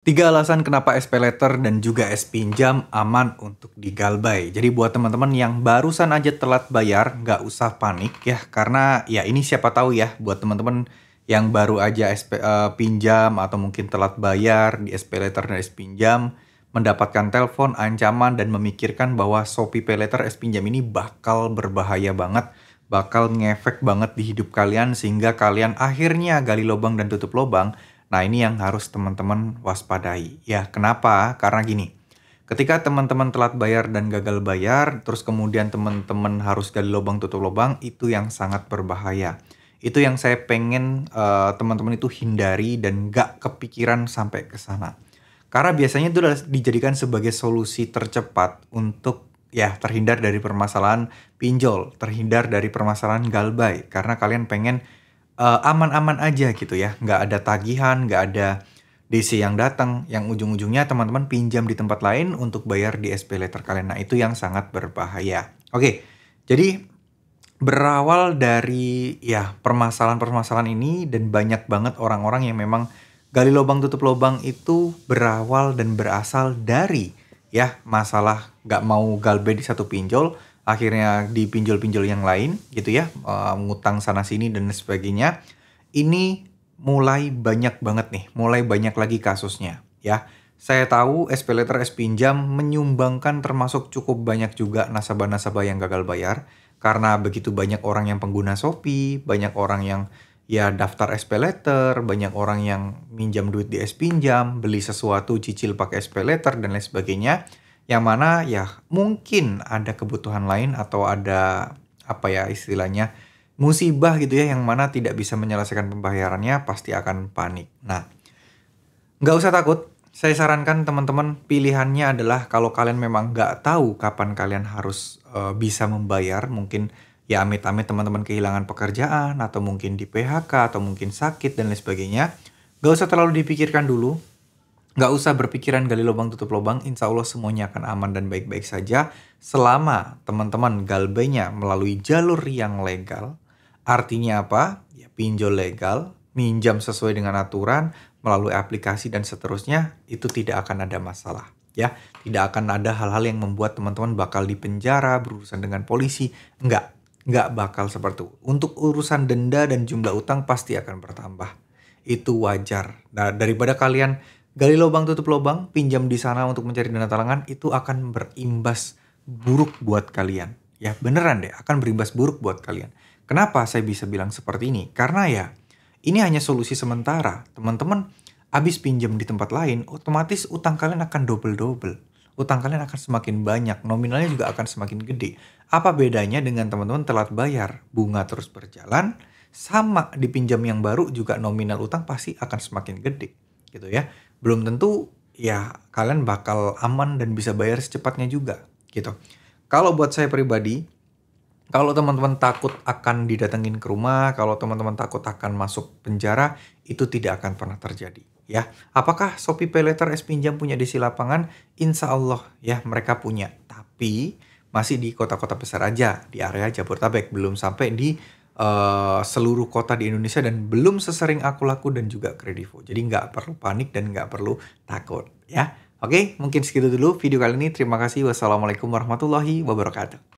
Tiga alasan kenapa SP Letter dan juga SP Pinjam aman untuk digalbay. Jadi buat teman-teman yang barusan aja telat bayar, nggak usah panik ya. Karena ya ini siapa tahu ya buat teman-teman yang baru aja SP uh, eh, pinjam atau mungkin telat bayar di SP Letter dan SP Pinjam mendapatkan telepon ancaman dan memikirkan bahwa Shopee Pay Letter SP Pinjam ini bakal berbahaya banget bakal ngefek banget di hidup kalian sehingga kalian akhirnya gali lubang dan tutup lubang Nah, ini yang harus teman-teman waspadai. Ya, kenapa? Karena gini, ketika teman-teman telat bayar dan gagal bayar, terus kemudian teman-teman harus gali lubang tutup lubang, itu yang sangat berbahaya. Itu yang saya pengen eh, teman-teman uh, itu hindari dan gak kepikiran sampai ke sana. Karena biasanya itu dijadikan sebagai solusi tercepat untuk ya terhindar dari permasalahan pinjol, terhindar dari permasalahan galbay karena kalian pengen Eh, aman-aman uh, aja gitu ya, nggak ada tagihan, nggak ada DC yang datang, yang ujung-ujungnya teman-teman pinjam di tempat lain untuk bayar di SP letter kalian. Nah itu yang sangat berbahaya. Oke, jadi berawal dari ya permasalahan-permasalahan ini dan banyak banget orang-orang yang memang gali lubang tutup lubang itu berawal dan berasal dari ya masalah nggak mau galbe di satu pinjol akhirnya dipinjol-pinjol yang lain gitu ya, uh, ngutang sana sini dan sebagainya. Ini mulai banyak banget nih, mulai banyak lagi kasusnya ya. Saya tahu SP Letter SP Pinjam menyumbangkan termasuk cukup banyak juga nasabah-nasabah yang gagal bayar karena begitu banyak orang yang pengguna Shopee, banyak orang yang ya daftar SP Letter, banyak orang yang minjam duit di SP Pinjam, beli sesuatu cicil pakai SP Letter dan lain sebagainya yang mana ya mungkin ada kebutuhan lain atau ada apa ya istilahnya musibah gitu ya yang mana tidak bisa menyelesaikan pembayarannya pasti akan panik. Nah, nggak usah takut. Saya sarankan teman-teman pilihannya adalah kalau kalian memang nggak tahu kapan kalian harus e, bisa membayar, mungkin ya amit-amit teman-teman kehilangan pekerjaan atau mungkin di PHK atau mungkin sakit dan lain sebagainya. Gak usah terlalu dipikirkan dulu, Gak usah berpikiran gali lubang tutup lubang, insya Allah semuanya akan aman dan baik-baik saja selama teman-teman galbenya melalui jalur yang legal. Artinya apa? Ya pinjol legal, minjam sesuai dengan aturan, melalui aplikasi dan seterusnya, itu tidak akan ada masalah. Ya, tidak akan ada hal-hal yang membuat teman-teman bakal dipenjara, berurusan dengan polisi. Enggak, enggak bakal seperti itu. Untuk urusan denda dan jumlah utang pasti akan bertambah. Itu wajar. Nah, daripada kalian Gali lubang tutup lubang, pinjam di sana untuk mencari dana talangan itu akan berimbas buruk buat kalian. Ya beneran deh, akan berimbas buruk buat kalian. Kenapa saya bisa bilang seperti ini? Karena ya, ini hanya solusi sementara. Teman-teman, habis pinjam di tempat lain, otomatis utang kalian akan double-double. Utang kalian akan semakin banyak, nominalnya juga akan semakin gede. Apa bedanya dengan teman-teman telat bayar? Bunga terus berjalan, sama dipinjam yang baru juga nominal utang pasti akan semakin gede gitu ya belum tentu ya kalian bakal aman dan bisa bayar secepatnya juga gitu. Kalau buat saya pribadi, kalau teman-teman takut akan didatengin ke rumah, kalau teman-teman takut akan masuk penjara, itu tidak akan pernah terjadi ya. Apakah Shopee Paylater S Pinjam punya di lapangan? Insya Allah ya mereka punya. Tapi masih di kota-kota besar aja, di area Jabodetabek, belum sampai di uh, seluruh kota di Indonesia dan belum sesering aku laku dan juga kredivo. Jadi nggak perlu panik dan nggak perlu takut ya. Oke, mungkin segitu dulu video kali ini. Terima kasih. Wassalamualaikum warahmatullahi wabarakatuh.